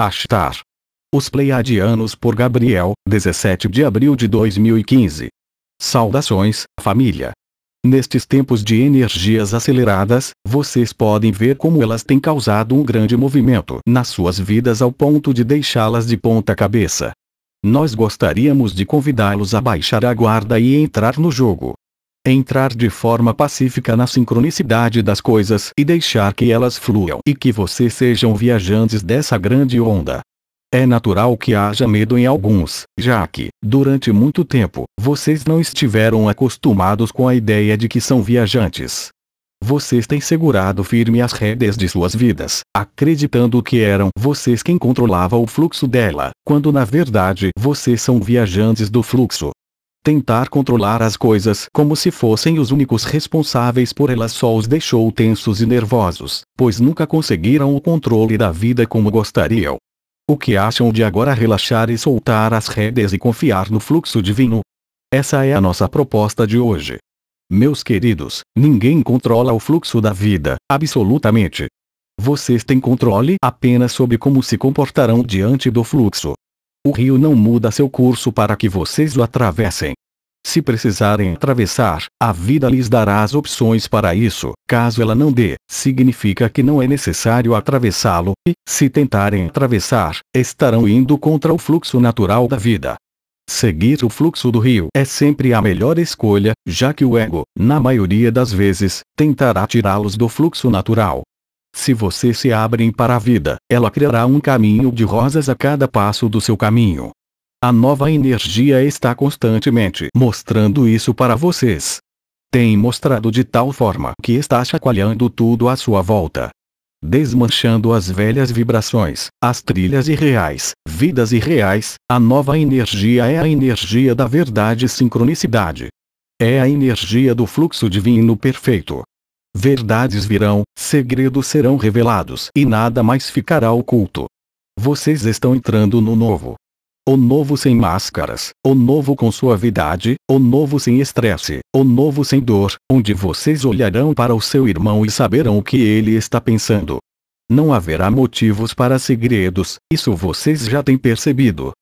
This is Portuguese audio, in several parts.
Astar. Os Pleiadianos por Gabriel, 17 de abril de 2015. Saudações, família. Nestes tempos de energias aceleradas, vocês podem ver como elas têm causado um grande movimento nas suas vidas ao ponto de deixá-las de ponta cabeça. Nós gostaríamos de convidá-los a baixar a guarda e entrar no jogo entrar de forma pacífica na sincronicidade das coisas e deixar que elas fluam e que vocês sejam viajantes dessa grande onda. É natural que haja medo em alguns, já que, durante muito tempo, vocês não estiveram acostumados com a ideia de que são viajantes. Vocês têm segurado firme as rédeas de suas vidas, acreditando que eram vocês quem controlava o fluxo dela, quando na verdade vocês são viajantes do fluxo, Tentar controlar as coisas como se fossem os únicos responsáveis por elas só os deixou tensos e nervosos, pois nunca conseguiram o controle da vida como gostariam. O que acham de agora relaxar e soltar as redes e confiar no fluxo divino? Essa é a nossa proposta de hoje. Meus queridos, ninguém controla o fluxo da vida, absolutamente. Vocês têm controle apenas sobre como se comportarão diante do fluxo. O rio não muda seu curso para que vocês o atravessem. Se precisarem atravessar, a vida lhes dará as opções para isso. Caso ela não dê, significa que não é necessário atravessá-lo, e, se tentarem atravessar, estarão indo contra o fluxo natural da vida. Seguir o fluxo do rio é sempre a melhor escolha, já que o ego, na maioria das vezes, tentará tirá-los do fluxo natural, se você se abrem para a vida, ela criará um caminho de rosas a cada passo do seu caminho. A nova energia está constantemente mostrando isso para vocês. Tem mostrado de tal forma que está chacoalhando tudo à sua volta. Desmanchando as velhas vibrações, as trilhas irreais, vidas irreais, a nova energia é a energia da verdade e sincronicidade. É a energia do fluxo divino perfeito, verdades virão, segredos serão revelados e nada mais ficará oculto. Vocês estão entrando no novo. O novo sem máscaras, o novo com suavidade, o novo sem estresse, o novo sem dor, onde vocês olharão para o seu irmão e saberão o que ele está pensando. Não haverá motivos para segredos, isso vocês já têm percebido.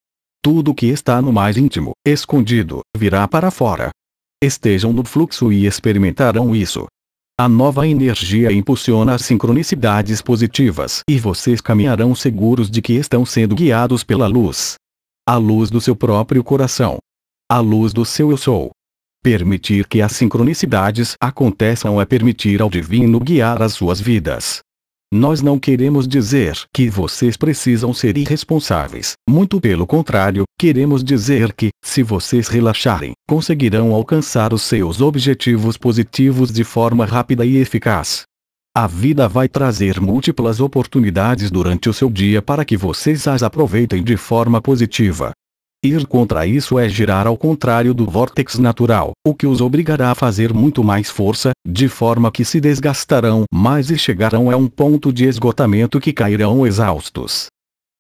Tudo que está no mais íntimo, escondido, virá para fora. Estejam no fluxo e experimentarão isso. A nova energia impulsiona as sincronicidades positivas e vocês caminharão seguros de que estão sendo guiados pela luz. A luz do seu próprio coração. A luz do seu eu sou. Permitir que as sincronicidades aconteçam é permitir ao divino guiar as suas vidas. Nós não queremos dizer que vocês precisam ser irresponsáveis, muito pelo contrário, queremos dizer que, se vocês relaxarem, conseguirão alcançar os seus objetivos positivos de forma rápida e eficaz. A vida vai trazer múltiplas oportunidades durante o seu dia para que vocês as aproveitem de forma positiva. Ir contra isso é girar ao contrário do vórtex natural, o que os obrigará a fazer muito mais força, de forma que se desgastarão mais e chegarão a um ponto de esgotamento que cairão exaustos.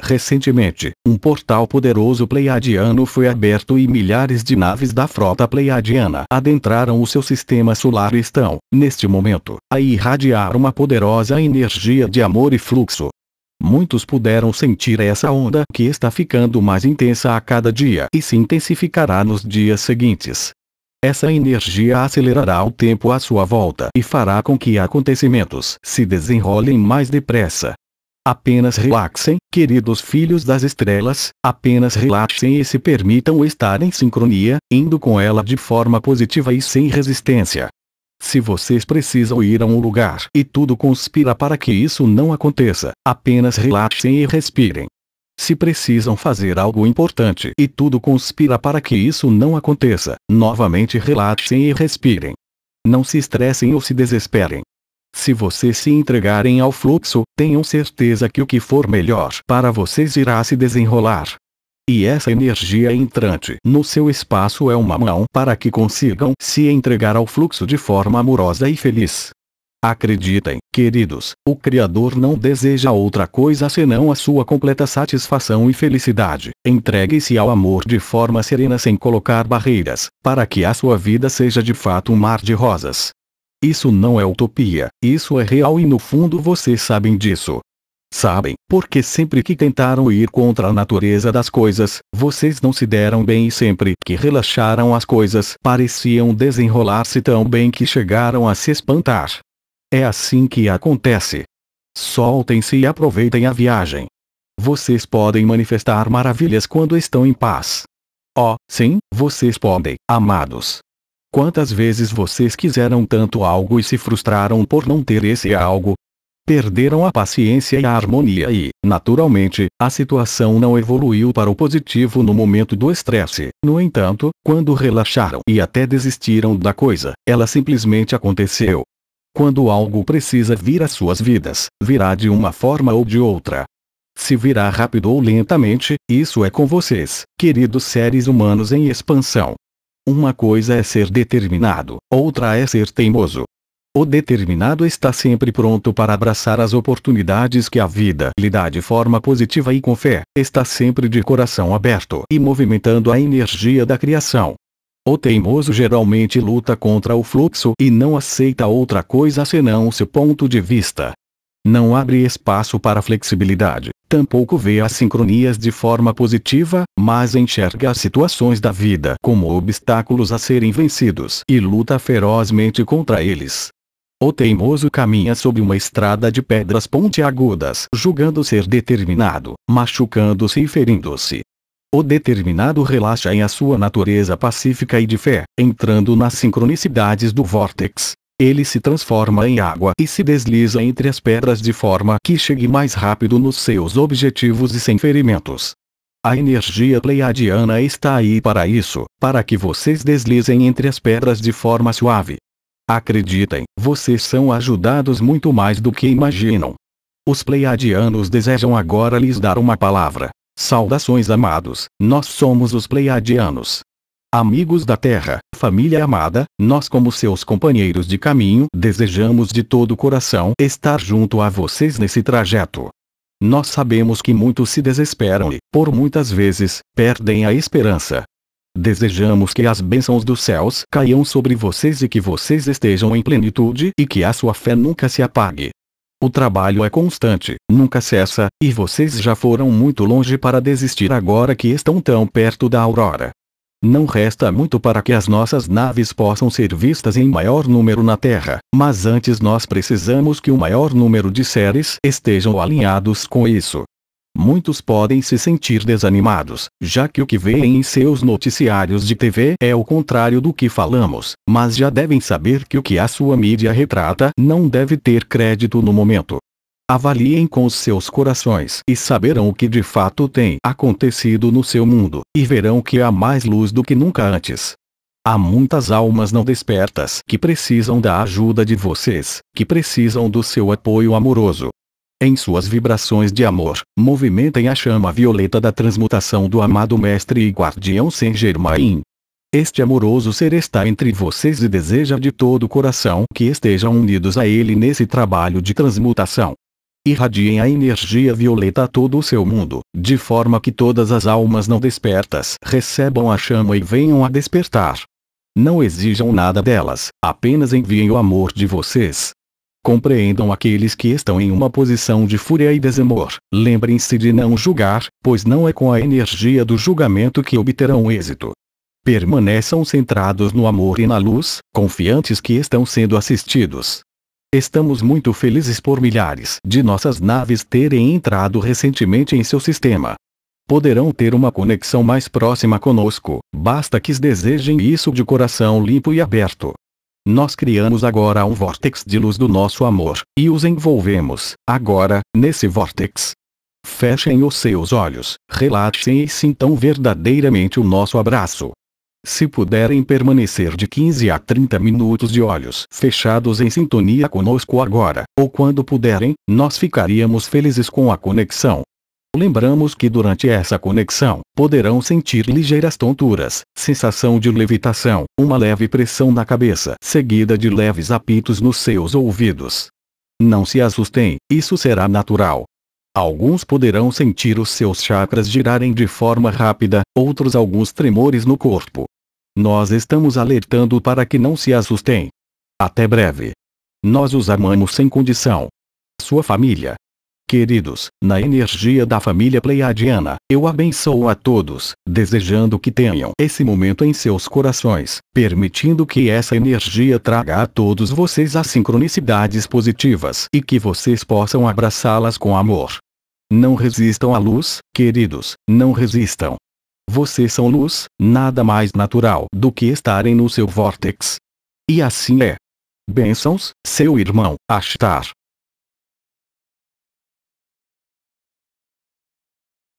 Recentemente, um portal poderoso pleiadiano foi aberto e milhares de naves da frota pleiadiana adentraram o seu sistema solar e estão, neste momento, a irradiar uma poderosa energia de amor e fluxo, Muitos puderam sentir essa onda que está ficando mais intensa a cada dia e se intensificará nos dias seguintes. Essa energia acelerará o tempo à sua volta e fará com que acontecimentos se desenrolem mais depressa. Apenas relaxem, queridos filhos das estrelas, apenas relaxem e se permitam estar em sincronia, indo com ela de forma positiva e sem resistência. Se vocês precisam ir a um lugar e tudo conspira para que isso não aconteça, apenas relaxem e respirem. Se precisam fazer algo importante e tudo conspira para que isso não aconteça, novamente relaxem e respirem. Não se estressem ou se desesperem. Se vocês se entregarem ao fluxo, tenham certeza que o que for melhor para vocês irá se desenrolar e essa energia entrante no seu espaço é uma mão para que consigam se entregar ao fluxo de forma amorosa e feliz. Acreditem, queridos, o Criador não deseja outra coisa senão a sua completa satisfação e felicidade. Entregue-se ao amor de forma serena sem colocar barreiras, para que a sua vida seja de fato um mar de rosas. Isso não é utopia, isso é real e no fundo vocês sabem disso. Sabem, porque sempre que tentaram ir contra a natureza das coisas, vocês não se deram bem e sempre que relaxaram as coisas pareciam desenrolar-se tão bem que chegaram a se espantar. É assim que acontece. Soltem-se e aproveitem a viagem. Vocês podem manifestar maravilhas quando estão em paz. Oh, sim, vocês podem, amados. Quantas vezes vocês quiseram tanto algo e se frustraram por não ter esse algo, perderam a paciência e a harmonia e, naturalmente, a situação não evoluiu para o positivo no momento do estresse. No entanto, quando relaxaram e até desistiram da coisa, ela simplesmente aconteceu. Quando algo precisa vir às suas vidas, virá de uma forma ou de outra. Se virá rápido ou lentamente, isso é com vocês, queridos seres humanos em expansão. Uma coisa é ser determinado, outra é ser teimoso. O determinado está sempre pronto para abraçar as oportunidades que a vida lhe dá de forma positiva e com fé, está sempre de coração aberto e movimentando a energia da criação. O teimoso geralmente luta contra o fluxo e não aceita outra coisa senão seu ponto de vista. Não abre espaço para flexibilidade, tampouco vê as sincronias de forma positiva, mas enxerga as situações da vida como obstáculos a serem vencidos e luta ferozmente contra eles. O teimoso caminha sobre uma estrada de pedras pontiagudas, julgando ser determinado, machucando-se e ferindo-se. O determinado relaxa em a sua natureza pacífica e de fé, entrando nas sincronicidades do vórtex. Ele se transforma em água e se desliza entre as pedras de forma que chegue mais rápido nos seus objetivos e sem ferimentos. A energia pleiadiana está aí para isso, para que vocês deslizem entre as pedras de forma suave, Acreditem, vocês são ajudados muito mais do que imaginam. Os pleiadianos desejam agora lhes dar uma palavra. Saudações amados, nós somos os pleiadianos. Amigos da Terra, família amada, nós como seus companheiros de caminho desejamos de todo o coração estar junto a vocês nesse trajeto. Nós sabemos que muitos se desesperam e, por muitas vezes, perdem a esperança. Desejamos que as bênçãos dos céus caiam sobre vocês e que vocês estejam em plenitude e que a sua fé nunca se apague. O trabalho é constante, nunca cessa, e vocês já foram muito longe para desistir agora que estão tão perto da aurora. Não resta muito para que as nossas naves possam ser vistas em maior número na Terra, mas antes nós precisamos que o maior número de seres estejam alinhados com isso. Muitos podem se sentir desanimados, já que o que veem em seus noticiários de TV é o contrário do que falamos, mas já devem saber que o que a sua mídia retrata não deve ter crédito no momento. Avaliem com os seus corações e saberão o que de fato tem acontecido no seu mundo, e verão que há mais luz do que nunca antes. Há muitas almas não despertas que precisam da ajuda de vocês, que precisam do seu apoio amoroso, em suas vibrações de amor, movimentem a chama violeta da transmutação do amado Mestre e Guardião Saint-Germain. Este amoroso ser está entre vocês e deseja de todo o coração que estejam unidos a ele nesse trabalho de transmutação. Irradiem a energia violeta a todo o seu mundo, de forma que todas as almas não despertas recebam a chama e venham a despertar. Não exijam nada delas, apenas enviem o amor de vocês, Compreendam aqueles que estão em uma posição de fúria e desamor. Lembrem-se de não julgar, pois não é com a energia do julgamento que obterão êxito. Permaneçam centrados no amor e na luz, confiantes que estão sendo assistidos. Estamos muito felizes por milhares de nossas naves terem entrado recentemente em seu sistema. Poderão ter uma conexão mais próxima conosco, basta que desejem isso de coração limpo e aberto. Nós criamos agora um vórtex de luz do nosso amor, e os envolvemos, agora, nesse vórtex. Fechem os seus olhos, relaxem e sintam verdadeiramente o nosso abraço. Se puderem permanecer de 15 a 30 minutos de olhos fechados em sintonia conosco agora, ou quando puderem, nós ficaríamos felizes com a conexão. Lembramos que durante essa conexão, poderão sentir ligeiras tonturas, sensação de levitação, uma leve pressão na cabeça, seguida de leves apitos nos seus ouvidos. Não se assustem, isso será natural. Alguns poderão sentir os seus chakras girarem de forma rápida, outros alguns tremores no corpo. Nós estamos alertando para que não se assustem. Até breve. Nós os amamos sem condição. Sua família queridos, na energia da família pleiadiana, eu abençoo a todos, desejando que tenham esse momento em seus corações, permitindo que essa energia traga a todos vocês as sincronicidades positivas e que vocês possam abraçá-las com amor. Não resistam à luz, queridos, não resistam. Vocês são luz, nada mais natural do que estarem no seu vórtex. E assim é. Bênçãos, seu irmão, Ashtar.